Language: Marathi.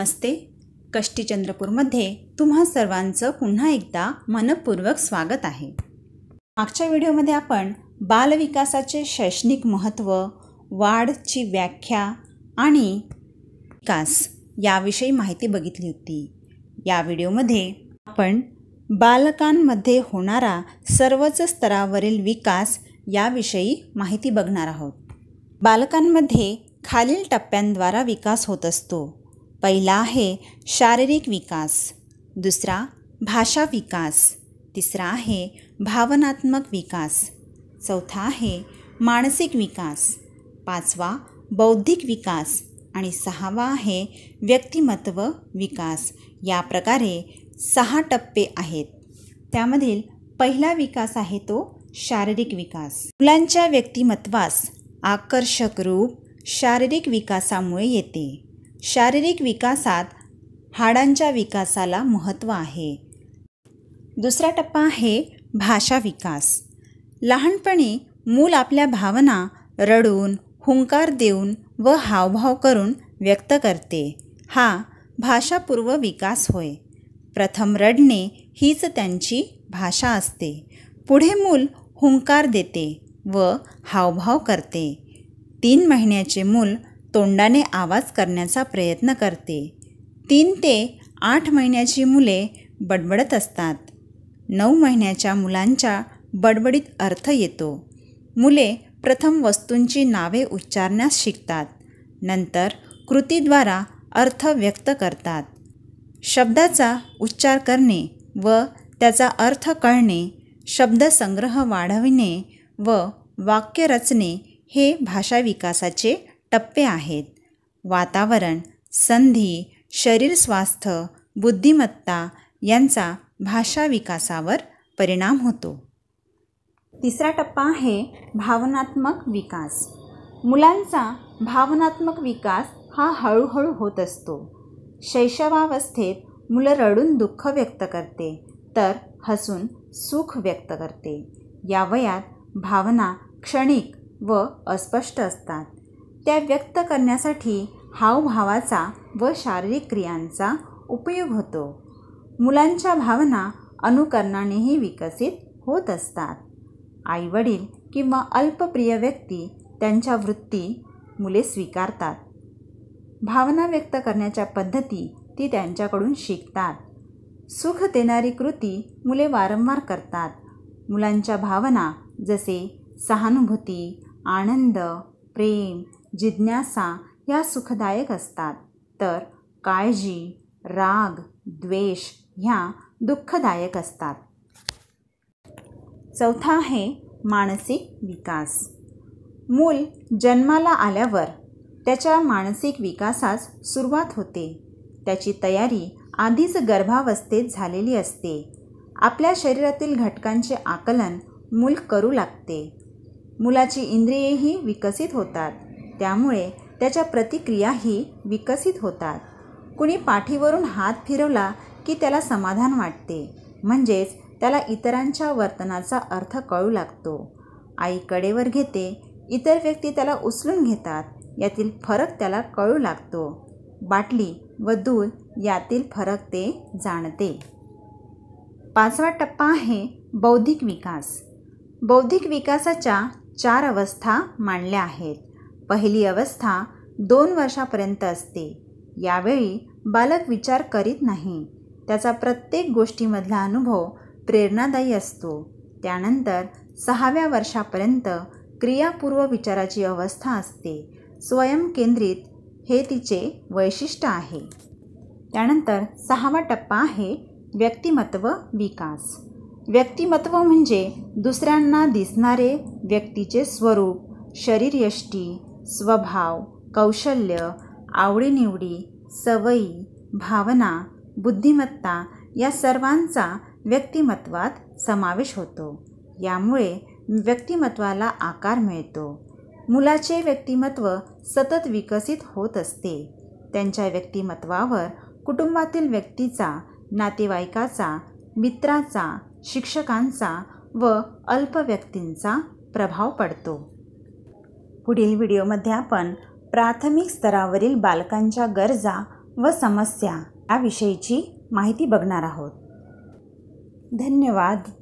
नमस्ते कष्टीचंद्रपूरमध्ये तुम्हा सर्वांचं पुन्हा एकदा मनपूर्वक स्वागत आहे मागच्या व्हिडिओमध्ये आपण बालविकासाचे शैक्षणिक महत्त्व वाढची व्याख्या आणि विकास याविषयी माहिती बघितली होती या व्हिडिओमध्ये आपण बालकांमध्ये होणारा सर्वच स्तरावरील विकास याविषयी माहिती बघणार आहोत बालकांमध्ये खालील टप्प्यांद्वारा विकास होत असतो पहिला आहे शारीरिक विकास दुसरा भाषा विकास तिसरा आहे भावनात्मक विकास चौथा आहे मानसिक विकास पाचवा बौद्धिक विकास आणि सहावा आहे व्यक्तिमत्व विकास या प्रकारे सहा टप्पे आहेत त्यामधील पहिला विकास आहे तो शारीरिक विकास मुलांच्या व्यक्तिमत्वास आकर्षक रूप शारीरिक विकासामुळे येते शारीरिक विकासात हाडांच्या विकासाला महत्त्व आहे दुसरा टप्पा आहे भाषा विकास लहानपणी मूल आपल्या भावना रडून हुंकार देऊन व हावभाव करून व्यक्त करते हा भाषापूर्व विकास होय प्रथम रडणे हीच त्यांची भाषा असते पुढे मूल हुंकार देते व हावभाव करते तीन महिन्याचे मूल तोंडाने आवाज करण्याचा प्रयत्न करते तीन ते आठ महिन्याची मुले बडबडत असतात नऊ महिन्याच्या मुलांच्या बडबडीत अर्थ येतो मुले प्रथम वस्तूंची नावे उच्चारण्यास शिकतात नंतर कृतीद्वारा अर्थ व्यक्त करतात शब्दाचा उच्चार करणे व त्याचा अर्थ कळणे शब्दसंग्रह वाढविणे व वाक्य रचणे हे भाषा विकासाचे टप्पे आहेत वातावरण संधी शरीर स्वास्थ्य बुद्धिमत्ता यांचा भाषा विकासावर परिणाम होतो तिसरा टप्पा आहे भावनात्मक विकास मुलांचा भावनात्मक विकास हा हळूहळू होत असतो शैशवावस्थेत मुलं रडून दुःख व्यक्त करते तर हसून सुख व्यक्त करते या वयात भावना क्षणिक व अस्पष्ट असतात त्या व्यक्त करण्यासाठी हावभावाचा व शारीरिक क्रियांचा उपयोग होतो मुलांच्या भावना अनुकरणानेही विकसित होत असतात आईवडील किंवा अल्पप्रिय व्यक्ती त्यांच्या वृत्ती मुले स्वीकारतात भावना व्यक्त करण्याच्या पद्धती ती त्यांच्याकडून शिकतात सुख देणारी कृती मुले वारंवार करतात मुलांच्या भावना जसे सहानुभूती आनंद प्रेम जिज्ञासा ह्या सुखदायक असतात तर काळजी राग द्वेष ह्या दुःखदायक असतात चौथा आहे मानसिक विकास मूल जन्माला आल्यावर त्याच्या मानसिक विकासास सुरुवात होते त्याची तयारी आधीच गर्भावस्थेत झालेली असते आपल्या शरीरातील घटकांचे आकलन मूल करू लागते मुलाची इंद्रियेही विकसित होतात त्यामुळे त्याच्या प्रतिक्रियाही विकसित होतात कुणी पाठीवरून हात फिरवला की त्याला समाधान वाटते म्हणजेच त्याला इतरांच्या वर्तनाचा अर्थ कळू लागतो आई कडेवर घेते इतर व्यक्ती त्याला उचलून घेतात यातील फरक त्याला कळू लागतो बाटली व दूध यातील फरक ते जाणते पाचवा टप्पा आहे बौद्धिक विकास बौद्धिक विकासाच्या चार अवस्था मांडल्या आहेत पहिली अवस्था दोन वर्षापर्यंत असते यावेळी बालक विचार करीत नाही त्याचा प्रत्येक गोष्टीमधला अनुभव प्रेरणादायी असतो त्यानंतर सहाव्या वर्षापर्यंत क्रियापूर्व विचाराची अवस्था असते स्वयंकेंद्रित हे तिचे वैशिष्ट्य आहे त्यानंतर सहावा टप्पा आहे व्यक्तिमत्व विकास व्यक्तिमत्व म्हणजे दुसऱ्यांना दिसणारे व्यक्तीचे स्वरूप शरीरयष्टी स्वभाव कौशल्य आवडीनिवडी सवयी भावना बुद्धिमत्ता या सर्वांचा व्यक्तिमत्वात समावेश होतो यामुळे व्यक्तिमत्वाला आकार मिळतो मुलाचे व्यक्तिमत्व सतत विकसित होत असते त्यांच्या व्यक्तिमत्वावर कुटुंबातील व्यक्तीचा नातेवाईकाचा मित्राचा शिक्षकांचा व अल्प व्यक्तींचा प्रभाव पडतो पुढील व्हिडिओमध्ये आपण प्राथमिक स्तरावरील बालकांच्या गरजा व समस्या याविषयीची माहिती बघणार आहोत धन्यवाद